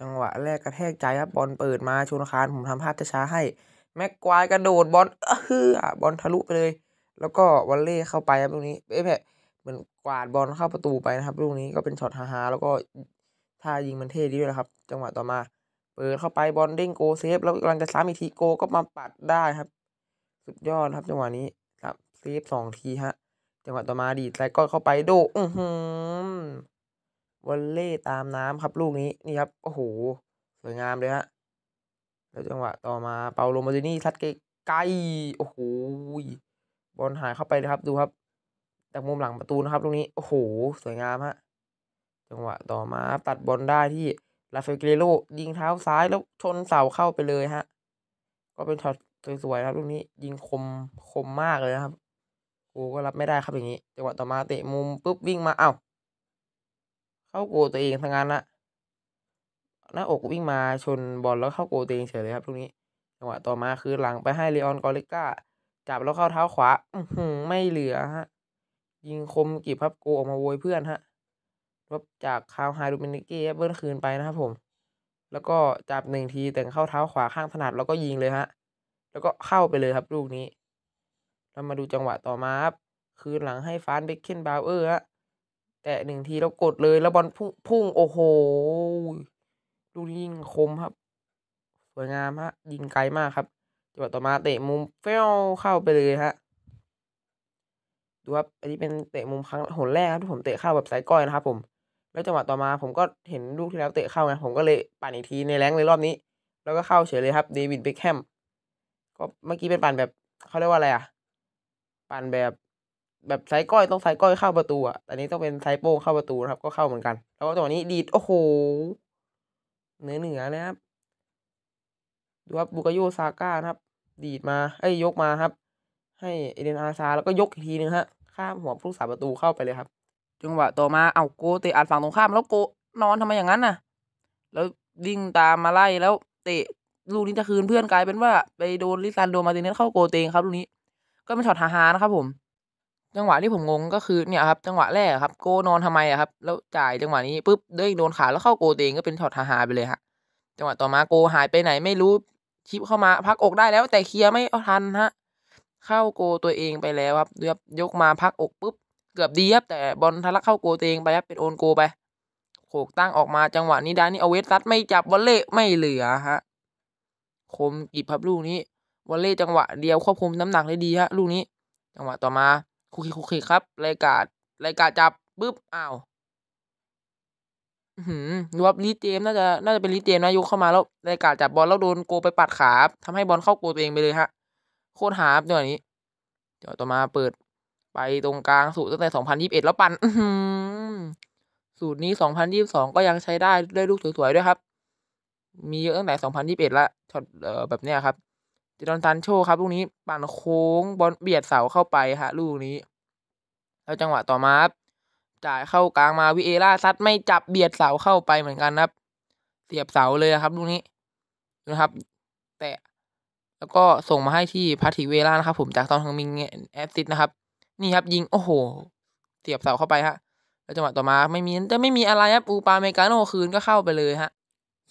จังหวะ แรกกระแทกใจครับ บอลเปิด มาชูนคารผมทำภาพช้าให้ แม็กควายกระโดดบอลเออบอลทะลุ ไปเลย แล้วก็วอลเล่เข้าไปครับลูกนี้เอ๊ะแผะเหมือนกวาดบอลเข้าประตูไปนะครับลูกนี้ก็เป็นช็อตฮาฮาแล้วก็ท่ายิง มันเท่ดีด้วยนะครับ จังหวะ ต่อมา เปิดเข้าไปบอลเด้งโกเซฟแล้วกำลังจะซ้ำอีกทีโกก็มาปัดได้ครับสุดยอดครับจังหวะนี้ครับเซฟสองทีฮะจังหวะต่อมาดีดไซก็เข้าไปโดอือหือวอลเล่ ตามน้ำครับ ลูก นี้ นี่ครับ โอ้โหสวยงามเลยฮะแล้วจังหวะต่อมาเปาโลมาตินี่ซัดไกล โอ้โหบอลหายเข้าไปเลยครับ ดูครับจากมุมหลังประตูนะครับลูกนี้โอ้โหสวยงามฮะจังหวะต่อมาตัดบอลได้ที่ลาเฟเกเรโลยิงเท้าซ้ายแล้วชนเสาเข้าไปเลยฮะก็เป็นช็อตสวยๆครับลูกนี้ยิงคมคมมากเลยครับกูก็รับไม่ได้ครับอย่างนี้จังหวะต่อมาเตะมุมปุ๊บวิ่งมาเอา้าเข้าโกตัวเองทั้งนั้นละหน้าอกวิ่งมาชนบอลแล้วเข้าโกตัวเองเฉยเลยครับตรงนี้ จังหวะต่อมา คือหลังไปให้เลออนกอลิก้าจับแล้วเข้าเท้าขวาอืไม่เหลือฮะ ยิงคมกีบครับโกออกมาโวยเพื่อนฮะรบจากคาวไฮดูเมนิเก้เบิ้ลคืนไปนะครับผม แล้วก็จับหนึ่งทีแต่งเข้าเท้าขวาข้างถนัด แล้วก็ยิงเลยฮะ แล้วก็เข้าไปเลยครับลูกนี้ เรามาดูจังหวะต่อมาครับ คืนหลังให้ฟานเบคเคนบาวเออร์ฮะแตะหนึ่งทีแล้วกดเลยแล้วบอลพุ่งโอ้โหลูกยิงคมครับสวยงามฮะยิงไกลมากครับจังหวะต่อมาเตะมุมเฟลเข้าไปเลยฮะดูครับอันนี้เป็นเตะมุมครั้งหนแรกครับที่ผมเตะเข้าแบบสายก้อยนะครับผมแล้วจังหวะต่อมา ผมก็เห็นลูกที่แล้วเตะเข้าไงผมก็เลยปั่นอีกทีในแรงเลยรอบนี้ แล้วก็เข้าเฉยเลยครับเดวิดเบคแฮมก็เมื่อกี้เป็นปั่นแบบเขาเรียกว่าอะไรอ่ะปั่นแบบแบบไซก้อยต้องไซก้อยเข้าประตูอ่ะอันนี้ต้องเป็นไซโป้งเข้าประตูนะครับ ก็เข้าเหมือนกันแล้วก็ตังวนี้ดีด โอ้โหเหนือเหนือนะครับดูครับบุกโยซาก้านะครับ ดีดมาไอ้ยกมาครับ ให้เอเดนอาซา แล้วก็ยกอีกทีนึงฮะข้ามหัวผู้สาประตูเข้าไปเลยครับจังหวะต่อมาเอาโกเตะอัดฝั่งตรงข้าม แล้วโกนอนทำไมอย่างนั้นน่ะ แล้ววิ่งตามมาไล่แล้วเตะลูกนี้จะคืนเพื่อนกลายเป็นว่าไปโดนลิซันโดมาติเนสเข้าโกเตงครับลูกนี้ก็เป็นช็อตฮานะครับ ผมจังหวะที่ผมงงก็คือ เนี่ยครับจังหวะแรกครับ โกนอนทำไมอะครับ แล้วจ่ายจังหวะนี้ปุ๊บเด้งโดนขาแล้วเข้าโกตัวเองก็เป็นช็อตฮาฮาไปเลยฮะจังหวะต่อมาโกหายไปไหนไม่รู้ชิปเข้ามาพักอกได้แล้วแต่เคลียร์ไม่ทันฮะ เข้าโกตัวเองไปแล้วครับเรียบยกมาพักอกปุ๊บเกือบดีครับแต่บอลทะลักเข้าโกตัวเองไปครับเป็นโอนโกไปโขกตั้งออกมาจังหวะ นี้ดานี่เอาเวสซัดไม่จับวอลเล่ไม่เหลือฮะคมกีบครับลูกนี้วอลเล่จังหวะ เดียวควบคุมน้ำหนักได้ดีฮะลูกนี้ จังหวะต่อมาคุกคีคุกคีครับรายการรายการจับปึ๊บอ้าวหืมดูว่าลีเจมน่าจะน่าจะเป็นลีเจมนะยุเข้ามาแล้วรายการจับบอลแล้วโดนโกไปปัดขาทำให้บอลเข้าโกตัวเองไปเลยฮะโคตรหาบเดี๋ยวนี้ เดี๋ยวต่อมาเปิดไปตรงกลางสูตรตั้งแต่สองพันยิบเอ็ดแล้วปั่นสูตรนี้สองพันยิบสองก็ยังใช้ได้ได้ลูกสวยๆด้วยครับ มีเยอะตั้งแต่สองพันยิบเอ็ดละช็อตแบบเนี้ยครับจดอนซันโชครับลูกนี้ปั่นโค้งบอลเบียดเสาเข้าไปฮะลูกนี้แล้วจังหวะต่อมาจ่ายเข้ากลางมาวิเอล่าซัดไม่จับเบียดเสาเข้าไปเหมือนกันครับ เสียบเสาเลยครับลูกนี้นะครับ แตะแล้วก็ส่งมาให้ที่พาทิเวล่านะครับผมจากตอนทางมิงแอสซิตนะครับ นี่ครับยิงโอ้โหเสียบเสาเข้าไปฮะแล้วจังหวะต่อมาไม่มีจะไม่มีอะไรครับอูปาเมกาโนคืนก็เข้าไปเลยฮะ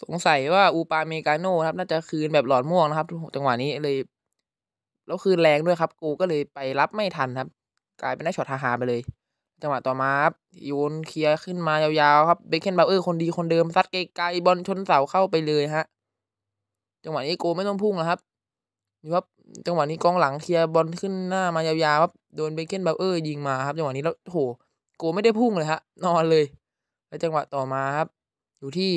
สงสัยว่าอูปาเมกาโน่ครับ น่าจะคืนแบบหลอดม่วงนะครับ จังหวะนี้เลย แล้วคืนแรงด้วยครับกูก็เลยไปรับไม่ทันครับ กลายเป็นได้ช็อตฮาฮาไปเลย จังหวะต่อมาครับโยนเคลียร์ขึ้นมายาวๆครับเบคเคนบาเออร์คนดีคนเดิมซัดไกลๆบอลชนเสาเข้าไปเลยฮะจังหวะนี้โกไม่ต้องพุ่งแล้วครับนี่ครับ จังหวะนี้กองหลังเคลียร์บอลขึ้นหน้ามายาวๆครับ โดนเบคเคนบาเออร์ ยิงมาครับ จังหวะนี้แล้วโหโกไม่ได้พุ่งเลยฮะนอนเลย แล้วจังหวะต่อมาครับอยู่ที่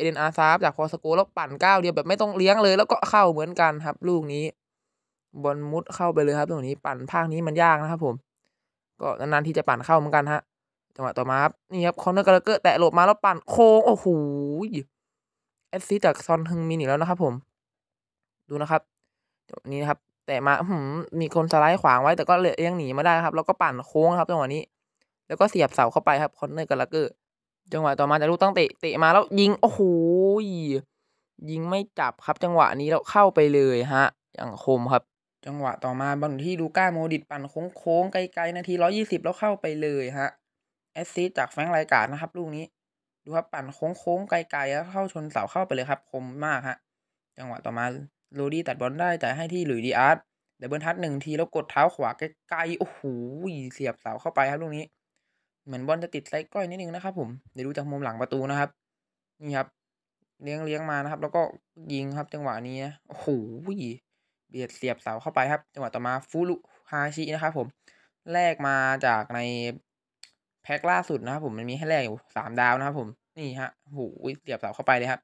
เอเดนอาซาฟจากคอสโกแล้วปั่นก้าวเดียวแบบไม่ต้องเลี้ยงเลยแล้วก็เข้าเหมือนกันครับลูกนี้บอลมุดเข้าไปเลยครับ ตรงนี้ปั่นภาคนี้มันยากนะครับผม ก็นานๆที่จะปั่นเข้าเหมือนกันฮะจังหวะต่อมาครับนี่ครับคอนเนอร์กาลเกอร์แตะหลบมาแล้วปั่นโค้งโอ้โหแอสซิจากซอนฮึงมินีแล้วนะครับผม ดูนะครับนี่ครับ แต่มาหืมมีคนสไลด์ขวางไว้แต่ก็เลี้ยงหนีมาได้ครับ แล้วก็ปั่นโค้งครับจังหวะนี้ แล้วก็เสียบเสาเข้าไปครับคอนเนอร์กาลเกอร์จังหวะต่อมาแต่ลูกตั้งเตะเตะมาแล้วยิงโอ้โหยิงไม่จับครับ จังหวะนี้เราเข้าไปเลยฮะ อย่างคมครับ จังหวะต่อมาบอลที่ดูก้าโมดิดปั่นโค้งๆไกลๆนาทีร้อยี่สิบแล้วเข้าไปเลยฮะแอสซิสจากแฟงรายการนะครับลูกนี้ ดูครับปั่นโค้งๆไกลๆ แล้ว เข้าชนเสาเข้าไปเลยครับ คมมากฮะจังหวะต่อมาโรดี้ตัดบอลได้จ่ายให้ที่หลุยดีอาร์ตเดบเบิลทัดหนึ่งทีแล้วกดเท้าขวาไกลๆโอ้โหเสียบเสาเข้าไปครับลูกนี้เหมือนบอลจะติดไซก้อยนิดนึงนะครับ ผม เดี๋ยวดูจากมุมหลังประตูนะครับ นี่ครับ เลี้ยงเลี้ยงมานะครับ แล้วก็ยิงครับ จังหวะนี้นะโอ้โห เบียดเสียบเสาเข้าไปครับจังหวะต่อมาฟูรุฮาชินะครับ ผม แลกมาจากในแพ็คล่าสุดนะครับผมมันมีให้แลกอยู่สามดาวนะครับ ผมนี่ฮะโอ้โหเสียบเสาเข้าไปเลยครับ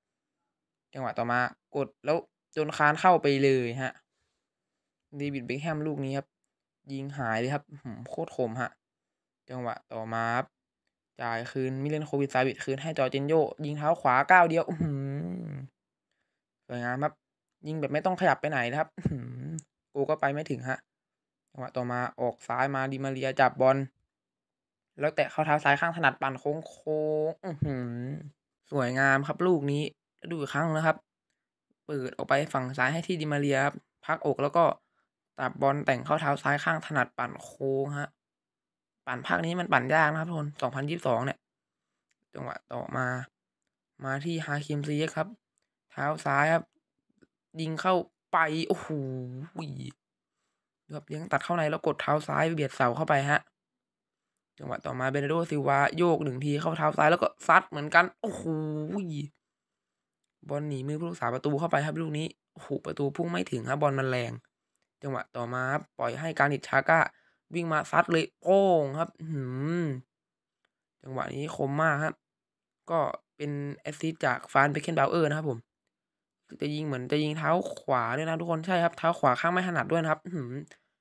จังหวะต่อมากดแล้วจนคานเข้าไปเลยฮะเดบิดเบคแฮมลูกนี้ครับยิงหายเลยครับโคตรคมฮะจังหวะต่อมาครับจ่ายคืน มิเลนโควิดซาบิดคืนให้จอเจนโยยิงเท้าขวาก้าวเดียวสวยงามครับ ยิงแบบไม่ต้องขยับไปไหน นะครับกูก็ไปไม่ถึงฮะ จังหวะ ต่อมา ออกซ้ายมาดิมาเรียจับบอลแล้วแตะเข้าเท้าซ้ายข้างถนัดปั่นโค้งโค้งสวยงามครับลูกนี้ ดูอีกครั้งนะครับ เปิดออกไปฝั่งซ้ายให้ที่ดิมาเรียครับ พักอกแล้วก็ตับบอลแต่งเข้าเท้าซ้ายข้างถนัดปั่นโค้งฮะปั่นภาคนี้มันปั่นยากนะครับทุกคนสองพันยี่สิบสองเนี่ย จังหวะต่อมา มาที่ฮาคิมซีครับ เท้าซ้ายครับ ยิงเข้าไป โอ้โหแบบเลี้ยงตัดเข้าในแล้วกดเท้าซ้ายเบียดเสาเข้าไปฮะ จังหวะต่อมาเบเนโดซิวาโยกหนึ่งทีเข้าเท้าซ้ายแล้วก็ซัดเหมือนกัน โอ้โหบอลหนีมือผู้รักษาประตูเข้าไปครับลูกนี้โอ้โหประตูพุ่งไม่ถึงครับบอลมันแรง จังหวะต่อมาปล่อยให้การิชาก้าวิ่งมาซัดเลยโป้งครับหืมจังหวะนี้คมมากครับ ก็เป็นแอซซิสจากฟานไปเคนบาวเออร์นะครับผมจะยิงเหมือนจะยิงเท้าขวาด้วยนะ ทุกคนใช่ครับ เท้าขวาข้างไม่ถนัดด้วยนะครับหืม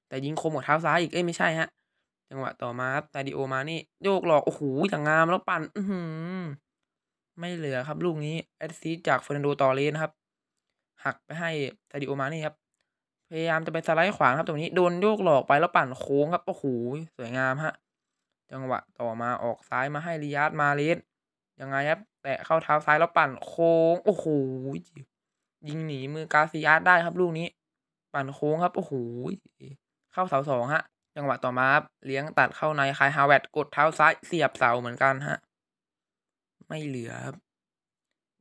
แต่ยิงคมกว่าเท้าซ้ายอีก เอ้ยไม่ใช่ฮะ จังหวะต่อมาครับตาดิโอมานี่โยกหลอกโอ้โหอย่างงามแล้วปั่นอืมไม่เหลือครับลูกนี้แอซซิสจากเฟอรนโดตอเรนะครับ หักไปให้ตาดิโอมานี่ครับพยายามจะไปสไลด์ขวางครับตรงนี้โดนโยกหลอกไปแล้วปั่นโค้งครับโอ้โหสวยงามฮะจังหวะต่อมาออกซ้ายมาให้ริยาดมาเลสยังไงครับแตะเข้าเท้าซ้ายแล้วปั่นโค้ง โอ้โหยิงหนีมือกาซิยาสได้ครับลูกนี้ ปั่นโค้งครับโอ้โหเข้าเสาสองฮะ จังหวะต่อมาเลี้ยงตัดเข้าในคายฮาวเวตกดเท้าซ้ายเสียบเสาเหมือนกันฮะไม่เหลือครับ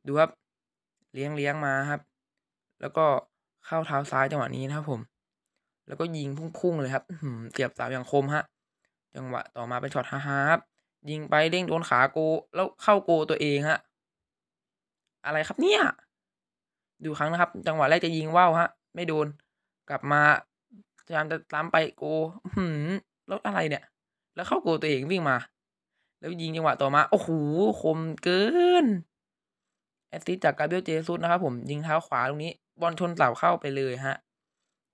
ดูครับเลี้ยงเลี้ยงมาครับ แล้วก็เข้าเท้าซ้าย จังหวะนี้นะครับผม แล้วก็ยิงพุ่งๆเลยครับเสียบสาวอย่างคมฮะ จังหวะต่อมาเป็นช็อตฮาฮารบยิงไปเด้งโดนขาโก แล้วเข้าโก ตัวเองฮะ อะไรครับเนี่ย ดูครั้งนะครับ จังหวะแรกจะยิงว่าวฮะ ไม่โดน กลับมาพยายามจะตามไปโกหืมแล้วอะไรเนี่ย แล้วเข้าโกตัวเองวิ่งมา แล้วยิงจังหวะต่อมาโอ้โหคมเกินแอสซิสจากกาเบรียลเจซุสนะครับผมยิงเท้าขวาตรงนี้บอลชนเสาเข้าไปเลยฮะ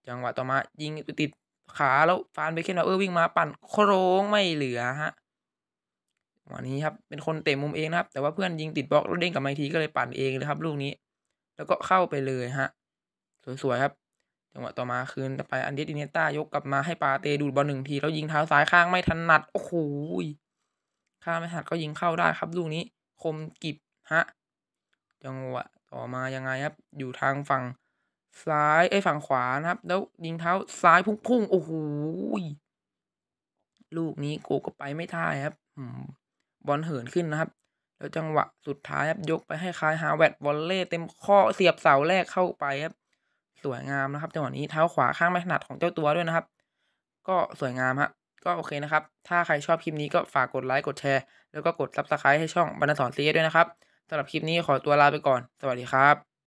จังหวะต่อมา ยิงติดขาแล้วฟานเบเคนบาเออร์วิ่งมาปั่น โครงไม่เหลือฮะวันนี้ครับเป็นคนเตะมุมเองนะครับแต่ว่าเพื่อนยิงติดบล็อกแล้วเด้งกลับมาทีก็เลยปั่นเองเลยครับลูกนี้ แล้วก็เข้าไปเลยฮะสวยๆครับ จังหวะต่อมาคืนไปอันเดสอินเนต้ายกกลับมาให้ปาเตดูดบอลหนึ่งทีแล้วยิงเท้าซ้ายข้างไม่ถนัด โอ้โหข้างไม่ถนัด ก็ยิงเข้าได้ครับลูกนี้คมกิบฮะจังหวะต่อมายังไงครับอยู่ทางฝั่งซ้ายไอ้ฝั่งขวานะครับ แล้วยิงเท้าซ้ายพุ่งๆโอ้โหลูกนี้กูก็ไปไม่ท่าครับบอลเหินขึ้นนะครับ แล้วจังหวะสุดท้ายครับยกไปให้คายฮาเวดบอลเล่เต็มข้อเสียบเสาแรกเข้าไปครับ สวยงามนะครับจังหวะนี้เท้าขวาข้างไม่ถนัดของเจ้าตัวด้วยนะครับ ก็สวยงามฮะ ก็โอเคนะครับ ถ้าใครชอบคลิปนี้ก็ฝากกดไลค์กดแชร์แล้วก็กดซับสไครต์ให้ช่องบรรณอนซีด้วยนะครับสำหรับคลิปนี้ขอตัวลาไปก่อน สวัสดีครับ